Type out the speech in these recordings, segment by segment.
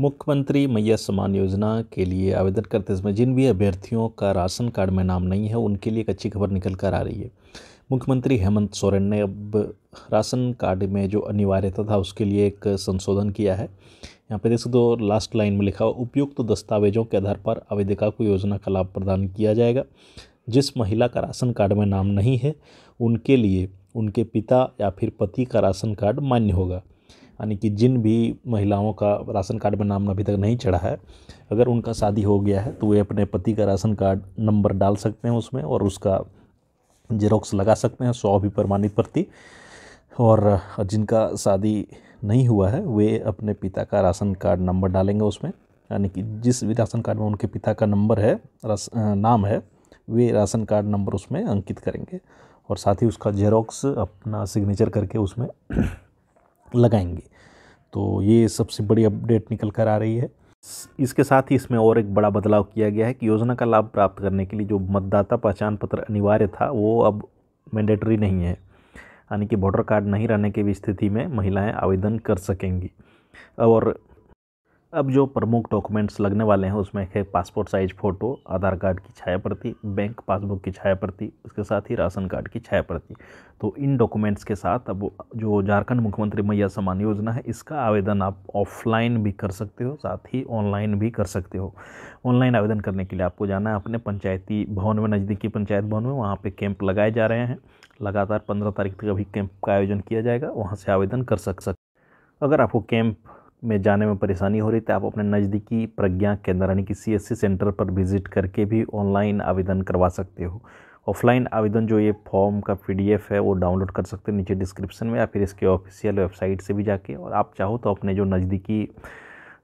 मुख्यमंत्री मैया सम्मान योजना के लिए आवेदन करते समय जिन भी अभ्यर्थियों का राशन कार्ड में नाम नहीं है उनके लिए एक अच्छी खबर निकल कर आ रही है मुख्यमंत्री हेमंत सोरेन ने अब राशन कार्ड में जो अनिवार्यता था उसके लिए एक संशोधन किया है यहाँ पे देख सकते हो लास्ट लाइन में लिखा हुआ उपयुक्त तो दस्तावेजों के आधार पर आवेदिका को योजना का लाभ प्रदान किया जाएगा जिस महिला का राशन कार्ड में नाम नहीं है उनके लिए उनके पिता या फिर पति का राशन कार्ड मान्य होगा यानी कि जिन भी महिलाओं का राशन कार्ड में नाम अभी तक नहीं चढ़ा है अगर उनका शादी हो गया है तो वे अपने पति का राशन कार्ड नंबर डाल सकते हैं उसमें और उसका जेरोक्स लगा सकते हैं सौ भी प्रमाणित प्रति और जिनका शादी नहीं हुआ है वे अपने पिता का राशन कार्ड नंबर डालेंगे उसमें यानी कि जिस भी राशन कार्ड में उनके पिता का नंबर है रस, नाम है वे राशन कार्ड नंबर उसमें अंकित करेंगे और साथ ही उसका जेरोक्स अपना सिग्नेचर करके उसमें लगाएंगे तो ये सबसे बड़ी अपडेट निकल कर आ रही है इसके साथ ही इसमें और एक बड़ा बदलाव किया गया है कि योजना का लाभ प्राप्त करने के लिए जो मतदाता पहचान पत्र अनिवार्य था वो अब मैंडेटरी नहीं है यानी कि वोटर कार्ड नहीं रहने की भी स्थिति में महिलाएं आवेदन कर सकेंगी और अब जो प्रमुख डॉक्यूमेंट्स लगने वाले हैं उसमें है passport size photo Aadhaar card की छाया प्रति बैंक पासबुक की छाया प्रति उसके साथ ही राशन कार्ड की छाया प्रति तो इन डॉक्यूमेंट्स के साथ अब जो झारखंड मुख्यमंत्री मैया समान योजना है इसका आवेदन आप ऑफलाइन भी कर सकते हो साथ ही ऑनलाइन भी कर सकते हो ऑनलाइन आवेदन करने के लिए आपको जाना है अपने पंचायती भवन में नज़दीकी पंचायत भवन में वहाँ पर कैंप लगाए जा रहे हैं लगातार पंद्रह तारीख तक अभी कैंप का आयोजन किया जाएगा वहाँ से आवेदन कर सक सकते अगर आपको कैंप में जाने में परेशानी हो रही थी आप अपने नज़दीकी प्रज्ञा केंद्र यानी कि सी सेंटर पर विज़िट करके भी ऑनलाइन आवेदन करवा सकते हो ऑफलाइन आवेदन जो ये फॉर्म का पीडीएफ है वो डाउनलोड कर सकते हो नीचे डिस्क्रिप्शन में या फिर इसके ऑफिशियल वेबसाइट से भी जाके और आप चाहो तो अपने जो नज़दीकी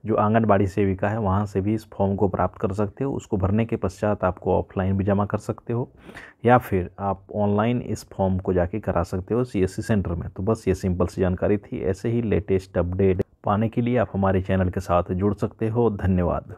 जो आंगनबाड़ी सेविका है वहाँ से भी इस फॉर्म को प्राप्त कर सकते हो उसको भरने के पश्चात आपको ऑफलाइन भी जमा कर सकते हो या फिर आप ऑनलाइन इस फॉर्म को जाके करा सकते हो सी सेंटर में तो बस ये सिंपल सी जानकारी थी ऐसे ही लेटेस्ट अपडेट पाने के लिए आप हमारे चैनल के साथ जुड़ सकते हो धन्यवाद